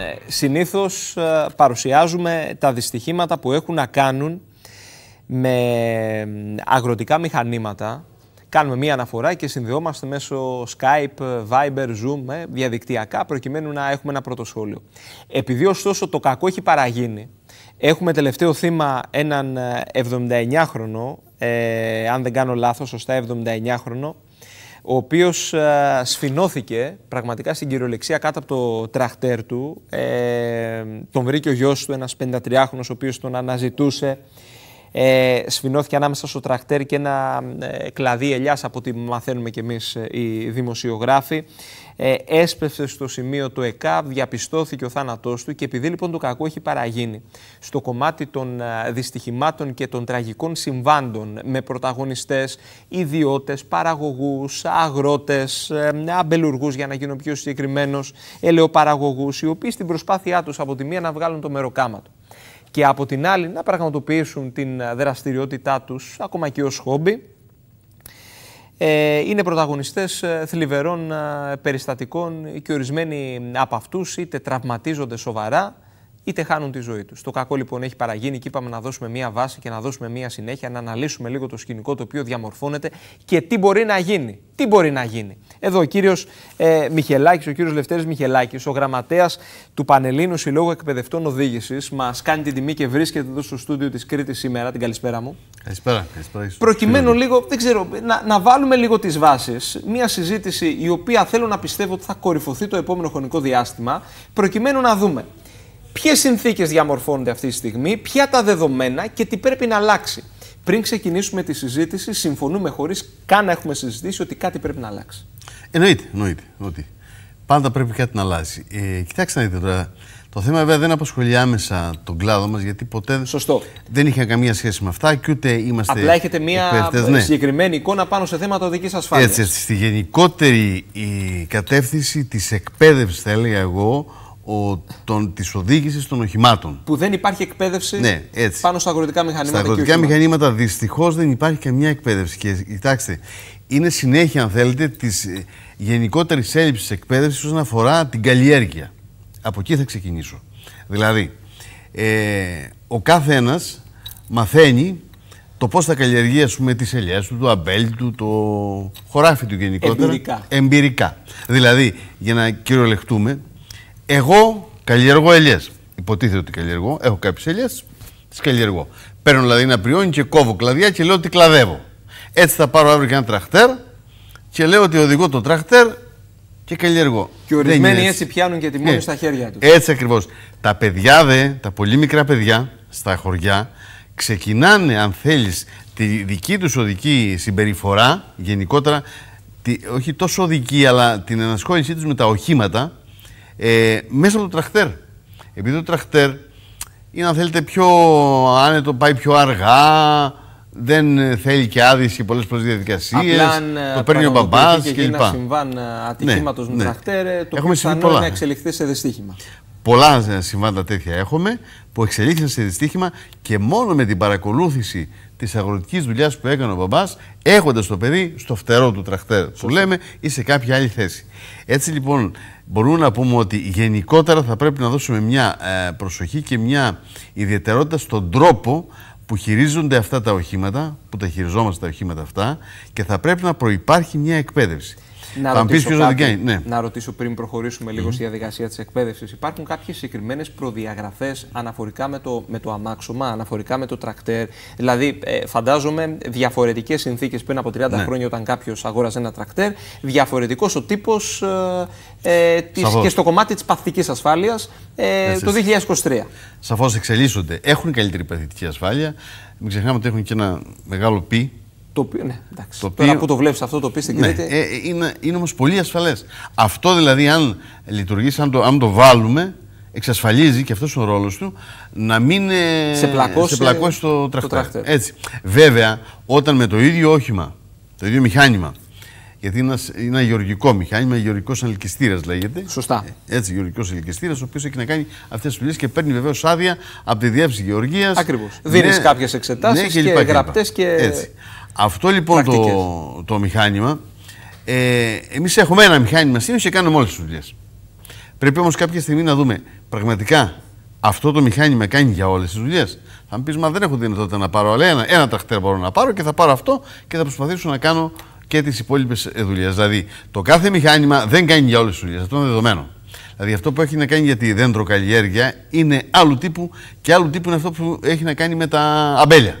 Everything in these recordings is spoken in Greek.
Ναι, συνήθως ε, παρουσιάζουμε τα δυστυχήματα που έχουν να κάνουν με αγροτικά μηχανήματα. Κάνουμε μία αναφορά και συνδεόμαστε μέσω Skype, Viber, Zoom, ε, διαδικτυακά, προκειμένου να έχουμε ένα πρώτο σχόλιο. Επειδή ωστόσο το κακό έχει παραγίνει, έχουμε τελευταίο θύμα έναν 79χρονο, ε, αν δεν κάνω λάθος, σωστά 79χρονο, ο οποίος ε, σφινώθηκε πραγματικά στην κυριολεξία κάτω από το τραχτέρ του. Ε, τον βρήκε ο γιος του, ένας 53χρονο, ο οποίος τον αναζητούσε ε, σφινώθηκε ανάμεσα στο τρακτέρ και ένα ε, κλαδί ελιάς από ό,τι μαθαίνουμε κι εμείς, ε, οι δημοσιογράφοι. Ε, έσπευσε στο σημείο του ΕΚΑΒ, διαπιστώθηκε ο θάνατός του και επειδή λοιπόν το κακό έχει παραγίνει στο κομμάτι των ε, δυστυχημάτων και των τραγικών συμβάντων με πρωταγωνιστές, ιδιώτες, παραγωγούς, αγρότες, αμπελουργούς για να γίνω πιο συγκεκριμένος, ελαιοπαραγωγούς, οι οποίοι στην προσπάθειά τους από τη μία να βγάλουν το μεροκάμα του και από την άλλη να πραγματοποιήσουν την ε, δραστηριότητά τους ακόμα και ως χόμπι. Ε, είναι πρωταγωνιστές ε, θλιβερών περιστατικών και ορισμένοι από αυτούς είτε τραυματίζονται σοβαρά είτε χάνουν τη ζωή τους. Το κακό λοιπόν έχει παραγίνει και είπαμε να δώσουμε μία βάση και να δώσουμε μία συνέχεια, να αναλύσουμε λίγο το σκηνικό το οποίο διαμορφώνεται και τι μπορεί να γίνει. Τι μπορεί να γίνει. Εδώ ο κύριος ε, Μιχελάκης, ο κύριος Λευτέρης Μιχελάκης, ο γραμματέας του Πανελλήνου Συλλόγου Εκπαιδευτών Οδήγησης, μας κάνει την τιμή και βρίσκεται εδώ στο στούντιο της Κρήτης σήμερα. Την καλησπέρα μου. Καλησπέρα. καλησπέρα Προκειμένου λίγο, δεν ξέρω, να, να βάλουμε λίγο τις βάσεις. Μία συζήτηση η οποία θέλω να πιστεύω ότι θα κορυφωθεί το επόμενο χρονικό διάστημα, προκειμένου να δούμε ποιες συνθήκες διαμορφώνονται αυτή τη στιγμή, ποια τα δεδομένα και τι πρέπει να αλλάξει. Πριν ξεκινήσουμε τη συζήτηση, συμφωνούμε χωρίς καν να έχουμε συζητήσει ότι κάτι πρέπει να αλλάξει. Ε, εννοείται, εννοείται ότι πάντα πρέπει κάτι να αλλάζει. Ε, κοιτάξτε να δείτε τώρα. Το θέμα βέβαια δεν απασχολεί άμεσα τον κλάδο μας γιατί ποτέ Σωστό. δεν είχε καμία σχέση με αυτά και ούτε είμαστε. Απλά έχετε μια ναι. συγκεκριμένη εικόνα πάνω σε θέματα οδικής ασφάλειας. Έτσι, έτσι, στη γενικότερη η ε, κατεύθυνση της εκπαίδευσης, θα έλεγα εγώ, ο, τον, της οδήγησης των οχημάτων. Που δεν υπάρχει εκπαίδευση ναι, έτσι. πάνω στα αγροτικά μηχανήματα. Στα αγροτικά και μηχανήματα δυστυχώς δεν υπάρχει καμιά εκπαίδευση. Και κοιτάξτε, είναι συνέχεια, αν θέλετε, της ε, γενικότερης έλλειψης εκπαίδευσης όσον αφορά την καλλιέργεια. Από εκεί θα ξεκινήσω. Δηλαδή, ε, ο κάθε ένας μαθαίνει το πώς θα καλλιεργεί ας πούμε τις ελιές του, το αμπέλι του, το χωράφι του γενικότερα. Εμπειρικά. Εμπειρικά. Δηλαδή, για να κυριολεκτούμε, εγώ καλλιεργώ ελιές. Υποτίθεται ότι καλλιεργώ. Έχω κάποιες ελιές, τις καλλιεργώ. Παίρνω δηλαδή ένα πριόνι και κόβω κλαδιά και λέω ότι κλαδεύω. Έτσι θα πάρω αύριο και ένα τραχτέρ και λέω ότι οδηγώ το τραχτέρ και καλλιεργώ. Και ορισμένοι έτσι πιάνουν και τη μόνη ναι. στα χέρια τους. Έτσι ακριβώς. Τα παιδιά δε, τα πολύ μικρά παιδιά στα χωριά, ξεκινάνε, αν θέλεις, τη δική τους οδική συμπεριφορά γενικότερα. Τη, όχι τόσο οδική, αλλά την ενασχόλησή τους με τα οχήματα ε, μέσα από το τραχτέρ. Επειδή το τραχτέρ είναι, αν θέλετε, πιο άνετο, πάει πιο αργά, δεν θέλει και και πολλές πολλές διαδικασίες. Το ε, παίρνει ο μπαμπάς και λοιπά. ένα συμβάν ε, ατυχήματος ναι, με ναι. τραχτέρ, ε, το έχουμε πιθανό να εξελιχθεί σε δυστύχημα. Πολλά συμβάντα τέτοια έχουμε που εξελίχθησαν σε δυστύχημα και μόνο με την παρακολούθηση της αγροτικής δουλειάς που έκανε ο μπαμπάς, έχοντας το παιδί στο φτερό του τραχτέρ, που λέμε, ή σε κάποια άλλη θέση. Έτσι λοιπόν, μπορούμε να πούμε ότι γενικότερα θα πρέπει να δώσουμε μια ε, προσοχή και μια ιδιαιτερότητα στον τρόπο που χειρίζονται αυτά τα οχήματα, που τα χειριζόμαστε τα οχήματα αυτά και θα πρέπει να προϋπάρχει μια εκπαίδευση. Να θα ρωτήσω, κάτι, ναι. να ρωτήσω πριν προχωρήσουμε λίγο mm στη διαδικασία της εκπαίδευσης. Υπάρχουν κάποιες συγκεκριμένες προδιαγραφές αναφορικά με το, με το αμάξωμα, αναφορικά με το τρακτέρ. Δηλαδή, ε, φαντάζομαι διαφορετικές συνθήκες πριν από 30 ναι. χρόνια όταν κάποιος αγόραζε ένα τρακτέρ, διαφορετικός ο τύπος ε, ε και στο κομμάτι της παθητικής ασφάλειας ε, το 2023. Σαφώς εξελίσσονται. Έχουν καλύτερη παθητική ασφάλεια. Μην ξεχνάμε ότι έχουν και ένα μεγάλο πι το οποίο, ναι, Το Τώρα που το βλέπεις αυτό, το πεις στην ναι, ε, ε, είναι, είναι όμως πολύ ασφαλές. Αυτό δηλαδή, αν λειτουργήσει, αν το, αν βάλουμε, εξασφαλίζει και αυτός ο ρόλος του να μην ε, σε πλακώσει, σε πλακώσει το, το Έτσι. Βέβαια, όταν με το ίδιο όχημα, το ίδιο μηχάνημα, γιατί είναι ένας, είναι γεωργικό μηχάνημα, γεωργικός ελκυστήρας λέγεται. Σωστά. Έτσι, γεωργικός ελκυστήρας, ο οποίος έχει να κάνει αυτές τις δουλειές και παίρνει βεβαίως άδεια από τη διεύθυνση γεωργίας. Ακριβώς. Δίνεις ναι, κάποιες εξετάσεις ναι, και, και γραπτές και. Έτσι. Αυτό λοιπόν το, μηχάνημα, ε, εμείς έχουμε ένα μηχάνημα σήμερα και κάνουμε όλες τις δουλειές. Πρέπει όμως κάποια στιγμή να δούμε πραγματικά αυτό το μηχάνημα κάνει για όλες τις δουλειές. Θα μου πεις, μα δεν έχω δυνατότητα να πάρω, αλλά ένα, ένα τρακτέρ μπορώ να πάρω και θα πάρω αυτό και θα προσπαθήσω να κάνω και τις υπόλοιπες ε, δουλειές. Δηλαδή, το κάθε μηχάνημα δεν κάνει για όλες τις δουλειές. Αυτό είναι δεδομένο. Δηλαδή, αυτό που έχει να κάνει για τη δέντρο καλλιέργεια είναι άλλου τύπου και άλλου τύπου είναι αυτό που έχει να κάνει με τα αμπέλια.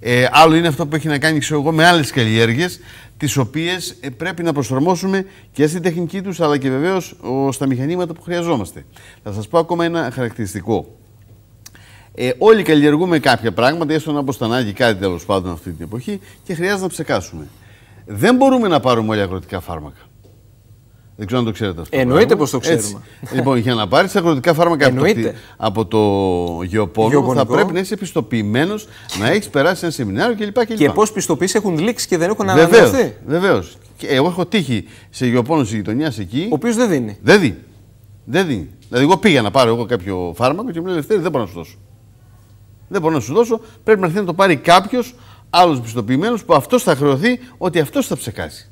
Ε, άλλο είναι αυτό που έχει να κάνει ξέρω εγώ, με άλλες καλλιέργειες, τις οποίες ε, πρέπει να προσαρμόσουμε και στην τεχνική τους, αλλά και βεβαίως στα μηχανήματα που χρειαζόμαστε. Θα σας πω ακόμα ένα χαρακτηριστικό. Ε, όλοι καλλιεργούμε κάποια πράγματα, έστω να αποστανάγει κάτι τέλος πάντων αυτή την εποχή και χρειάζεται να ψεκάσουμε. Δεν μπορούμε να πάρουμε όλοι αγροτικά φάρμακα. Δεν ξέρω αν το ξέρετε αυτό. Εννοείται πως το ξέρουμε. Έτσι. λοιπόν, για να πάρεις αγροτικά φάρμακα Εννοείται. από το, γεωπόνο, θα πρέπει να είσαι πιστοποιημένος, να έχεις περάσει ένα σεμινάριο κλπ. Και, και πώς πιστοποιήσει έχουν λήξει και δεν έχουν ανανεωθεί. Βεβαίως. Εγώ έχω τύχει σε γεωπόνο της γειτονιάς εκεί. Ο οποίος δεν δίνει. Δεν δίνει. Δεν δίνει. Δηλαδή, εγώ πήγα να πάρω εγώ κάποιο φάρμακο και μου λέει δεν μπορώ να σου δώσω. Δεν μπορώ να σου δώσω. Πρέπει να έρθει να το πάρει κάποιος άλλος πιστοποιημένος που αυτός θα χρεωθεί ότι αυτός θα ψεκάσει.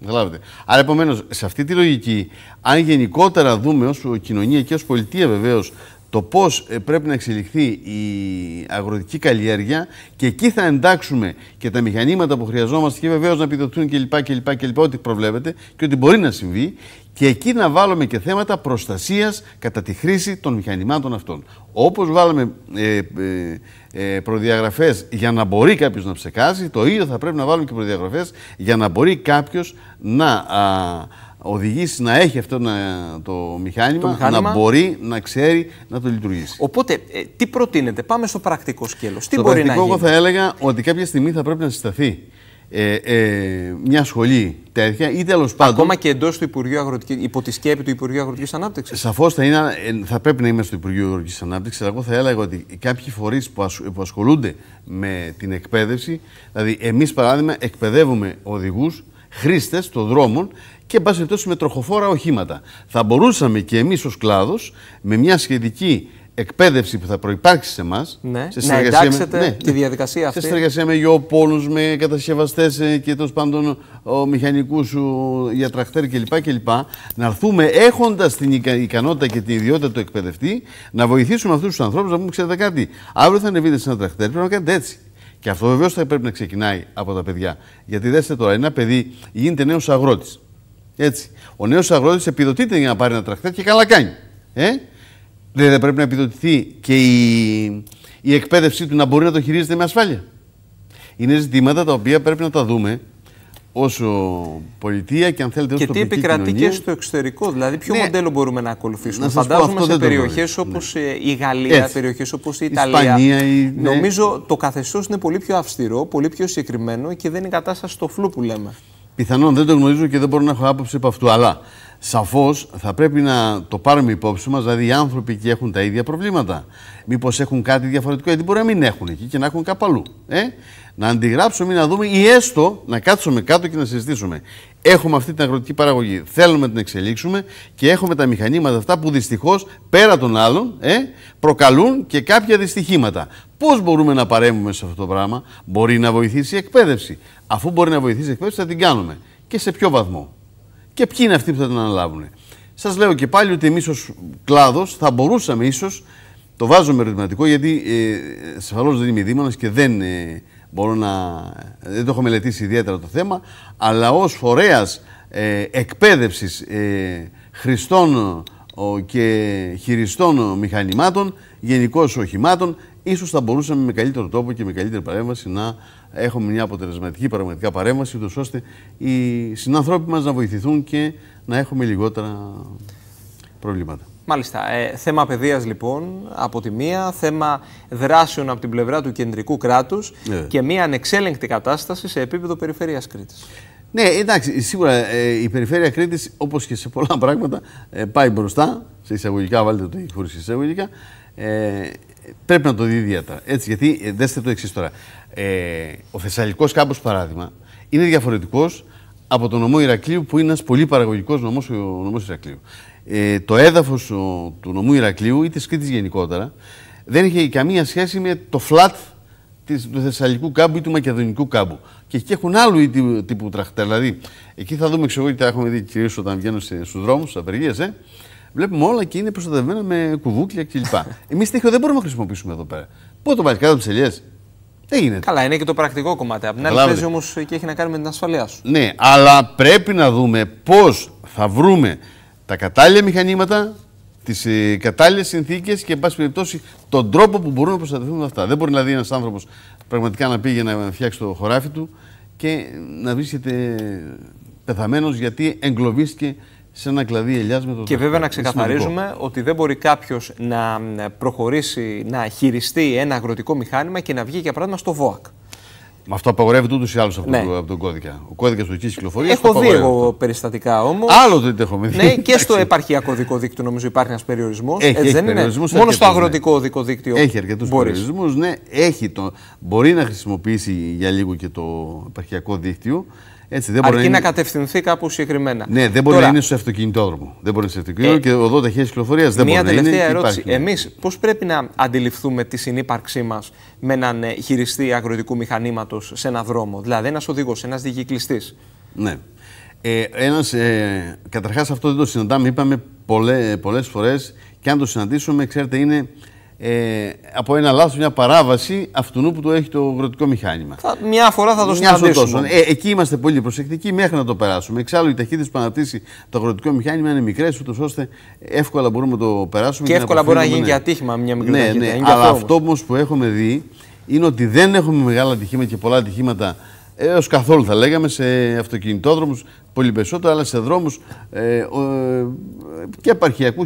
Καταλάβετε. Άρα, επομένως, σε αυτή τη λογική, αν γενικότερα δούμε ως κοινωνία και ως πολιτεία βεβαίως το πώς ε, πρέπει να εξελιχθεί η αγροτική καλλιέργεια και εκεί θα εντάξουμε και τα μηχανήματα που χρειαζόμαστε και βεβαίως να επιδοτούν κλπ, και και Ό,τι προβλέπετε και ότι μπορεί να συμβεί και εκεί να βάλουμε και θέματα προστασίας κατά τη χρήση των μηχανημάτων αυτών. Όπως βάλαμε ε, ε, ε προδιαγραφές για να μπορεί κάποιος να ψεκάσει, το ίδιο θα πρέπει να βάλουμε και προδιαγραφές για να μπορεί κάποιος να οδηγήσει να έχει αυτό να, το, μηχάνημα, να μπορεί να ξέρει να το λειτουργήσει. Οπότε, ε, τι προτείνετε, πάμε στο πρακτικό σκέλος. Τι στο μπορεί πρακτικό, να γίνει. Εγώ θα έλεγα ότι κάποια στιγμή θα πρέπει να συσταθεί ε, ε, μια σχολή τέτοια ή τέλος πάντων. Ακόμα και εντός του Υπουργείου Αγροτικής, υπό τη σκέπη του Υπουργείου Αγροτικής Ανάπτυξης. Σαφώς θα, ε, θα πρέπει να είμαστε στο Υπουργείο Αγροτικής Ανάπτυξης, αλλά εγώ θα έλεγα ότι κάποιοι φορείς που, ασχολούνται με την εκπαίδευση, δηλαδή εμείς παράδειγμα εκπαιδεύουμε οδηγούς χρήστες των δρόμων και, εν με τροχοφόρα οχήματα. Θα μπορούσαμε και εμείς ως κλάδος, με μια σχετική εκπαίδευση που θα προπάρξει σε εμάς. Ναι, σε συνεργασία να με, ναι, τη ναι. διαδικασία αυτή. Σε συνεργασία με γεωπόλου, με κατασκευαστές ε, και τέλος πάντων μηχανικού για τρακτέρ κλπ. Να έρθουμε έχοντας την ικανότητα και την ιδιότητα του εκπαιδευτή να βοηθήσουμε αυτούς τους ανθρώπους να πούμε: Ξέρετε κάτι, αύριο θα ανεβείτε σε ένα τρακτέρ. Πρέπει να κάνετε έτσι. Και αυτό βεβαίως θα πρέπει να ξεκινάει από τα παιδιά. Γιατί δέστε τώρα, ένα παιδί γίνεται νέος αγρότης. Έτσι. Ο νέος αγρότης επιδοτείται για να πάρει ένα τρακτέρ και καλά κάνει. Ε? Δεν πρέπει να επιδοτηθεί και η, η εκπαίδευσή του να μπορεί να το χειρίζεται με ασφάλεια. Είναι ζητήματα τα οποία πρέπει να τα δούμε όσο πολιτεία και αν θέλετε όσο Και τι επικρατεί στο εξωτερικό, δηλαδή ποιο ναι. μοντέλο μπορούμε να ακολουθήσουμε. Να Φαντάζομαι σε περιοχέ όπως ναι. ε, η Γαλλία, περιοχές όπως η Ιταλία. Ισπανία, ναι. Νομίζω το καθεστώς είναι πολύ πιο αυστηρό, πολύ πιο συγκεκριμένο και δεν είναι η κατάσταση στο φλού που λέμε. Πιθανόν δεν το γνωρίζω και δεν μπορώ να έχω άποψη από αυτού. Αλλά σαφώς θα πρέπει να το πάρουμε υπόψη μας, δηλαδή οι άνθρωποι εκεί έχουν τα ίδια προβλήματα. Μήπως έχουν κάτι διαφορετικό, γιατί μπορεί να μην έχουν εκεί και να έχουν κάπου αλλού. Ε? Να αντιγράψουμε ή να δούμε, ή έστω να κάτσουμε κάτω και να συζητήσουμε. Έχουμε αυτή την αγροτική παραγωγή. Θέλουμε να την εξελίξουμε και έχουμε τα μηχανήματα αυτά που δυστυχώς πέρα των άλλων ε, προκαλούν και κάποια δυστυχήματα. Πώς μπορούμε να παρέμβουμε σε αυτό το πράγμα, Μπορεί να βοηθήσει η εκπαίδευση. Αφού μπορεί να βοηθήσει η εκπαίδευση, θα την κάνουμε. Και σε ποιο βαθμό. Και ποιοι είναι αυτοί που θα την αναλάβουν. Σας λέω και πάλι ότι εμείς ως κλάδος θα μπορούσαμε ίσως. Το βάζω με ερωτηματικό γιατί ε, ασφαλώς δεν είμαι δήμονας και δεν ε, μπορώ να. δεν το έχω μελετήσει ιδιαίτερα το θέμα. Αλλά ως φορέας ε, εκπαίδευσης ε, χρηστών και χειριστών μηχανημάτων, γενικώς οχημάτων ίσως θα μπορούσαμε με καλύτερο τρόπο και με καλύτερη παρέμβαση να έχουμε μια αποτελεσματική πραγματικά παρέμβαση, ώστε οι συνανθρώποι μας να βοηθηθούν και να έχουμε λιγότερα προβλήματα. Μάλιστα. Ε, θέμα παιδείας λοιπόν από τη μία, θέμα δράσεων από την πλευρά του κεντρικού κράτους ναι. και μια ανεξέλεγκτη κατάσταση σε επίπεδο περιφερεια Κρήτης. Ναι, εντάξει, σίγουρα ε, η περιφέρεια Κρήτης, όπως και σε πολλά πράγματα ε, πάει μπροστά, σε εισαγωγικά βάλτε το χωρίς εισαγωγικά, ε, πρέπει να το δει ιδιαίτερα. Έτσι, γιατί ε, δέστε το εξής τώρα. Ε, ο Θεσσαλικός κάμπο, παράδειγμα, είναι διαφορετικός από τον νομό Ηρακλείου, που είναι ένας πολύ παραγωγικός νομός, ο νομός Ηρακλείου. Ε, το έδαφος του νομού Ηρακλείου ή της Κρήτης γενικότερα δεν είχε καμία σχέση με το φλατ του Θεσσαλικού κάμπου ή του Μακεδονικού κάμπου. Και εκεί έχουν άλλου τύπου τραχτέρ. Δηλαδή, εκεί θα δούμε, ξέρω εγώ, τα έχουμε δει κυρίως όταν βγαίνουν στους δρόμους, στι απεργίες, ε, Βλέπουμε όλα και είναι προστατευμένα με κουβούκλια κλπ. Εμείς τείχο δεν μπορούμε να χρησιμοποιήσουμε εδώ πέρα. Πού το βάλει κάτω από τις ελιές. Δεν γίνεται. Καλά, είναι και το πρακτικό κομμάτι. Απ' την άλλη, παίζει όμως και έχει να κάνει με την ασφαλεία σου. Ναι, αλλά πρέπει να δούμε πώς θα βρούμε τα κατάλληλα μηχανήματα, τις ε, κατάλληλες συνθήκες και, εν πάση περιπτώσει, τον τρόπο που μπορούν να προστατευτούν αυτά. Δεν μπορεί δηλαδή ένας άνθρωπος πραγματικά να πήγε να φτιάξει το χωράφι του και να βρίσκεται πεθαμένος γιατί εγκλωβίστηκε σε ένα κλαδί ελιάς με το Και βέβαια να ξεκαθαρίζουμε ότι δεν μπορεί κάποιος να ε, προχωρήσει, να χειριστεί ένα αγροτικό μηχάνημα και να βγει για παράδειγμα στο ΒΟΑΚ. Μα αυτό απαγορεύεται ούτως ή άλλως από, ναι. από τον κώδικα. Ο κώδικας του κυκλοφορίας. Έχω δει εγώ περιστατικά όμως. Άλλο δεν έχω δει. Ναι, και στο επαρχιακό δικό δίκτυο νομίζω υπάρχει ένας περιορισμός. Ε, έχει, δεν είναι. Μόνο στο ναι. αγροτικό ναι. δικό δίκτυο. Έχει αρκετούς περιορισμούς. Ναι, έχει το, μπορεί να χρησιμοποιήσει για λίγο και το επαρχιακό δίκτυο. Έτσι, δεν Αρκεί να, είναι... να κατευθυνθεί κάπου συγκεκριμένα. Ναι, δεν μπορεί να είναι στο αυτοκινητόδρομο. Δεν μπορεί να είναι στο αυτοκινητόδρομο ε... και οδό ταχεία κυκλοφορίας δεν μπορεί να είναι. Μια τελευταία ερώτηση. Εμείς πώς πρέπει να αντιληφθούμε τη συνύπαρξή μας με έναν ε, χειριστή αγροτικού μηχανήματος σε ένα δρόμο. Δηλαδή, ένας οδηγός, ένας διγυκλιστή. Ναι. Ε, ε, καταρχάς αυτό δεν το συναντάμε, είπαμε πολλέ, πολλές φορές και αν το συναντήσουμε, ξέρετε, είναι ε, από ένα λάθος, μια παράβαση αυτού που το έχει το αγροτικό μηχάνημα. Θα, μια φορά θα το συναντήσουμε. Ναι. Ε, εκεί είμαστε πολύ προσεκτικοί μέχρι να το περάσουμε. Εξάλλου, οι ταχύτητε που αναπτύσσει το αγροτικό μηχάνημα είναι μικρές, ούτως ώστε εύκολα μπορούμε να το περάσουμε. Και, και εύκολα μπορεί να γίνει και ναι. ατύχημα μια μικρή ναι, Ναι, αλλά αυτό, αυτό όμως που έχουμε δει είναι ότι δεν έχουμε μεγάλα ατυχήματα και πολλά ατυχήματα έως καθόλου θα λέγαμε σε αυτοκινητόδρομους, πολύ περισσότερο, αλλά σε δρόμους ε, και επαρχιακούς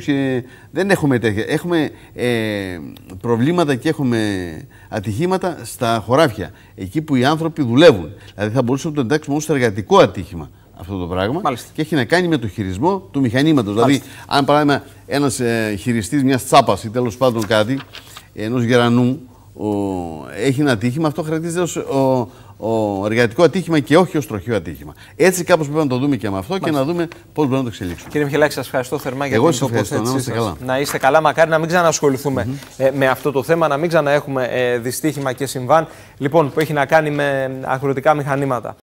δεν έχουμε τέτοια. Έχουμε ε, προβλήματα και έχουμε ατυχήματα στα χωράφια. Εκεί που οι άνθρωποι δουλεύουν. Δηλαδή θα μπορούσαμε να το εντάξουμε ως εργατικό ατύχημα αυτό το πράγμα και έχει να κάνει με το χειρισμό του μηχανήματος. Δηλαδή, αν παράδειγμα ένας ε, χειριστής μιας τσάπας ή τέλος πάντων κάτι ενός γερανού ο, έχει ένα ατύχημα, αυτό χαρακτηρίζεται ο, ο εργατικό ατύχημα και όχι ω τροχείο ατύχημα. Έτσι κάπως πρέπει να το δούμε και με αυτό και να δούμε πώς μπορούμε να το εξελίξουμε. Κύριε Μιχελάκη, σας ευχαριστώ θερμά για Εγώ την σας. να είστε καλά. Να είστε καλά, μακάρι να μην ξανασχοληθούμε ε, με αυτό το θέμα, να μην ξαναέχουμε ε, δυστύχημα και συμβάν λοιπόν, που έχει να κάνει με ε, αγροτικά μηχανήματα.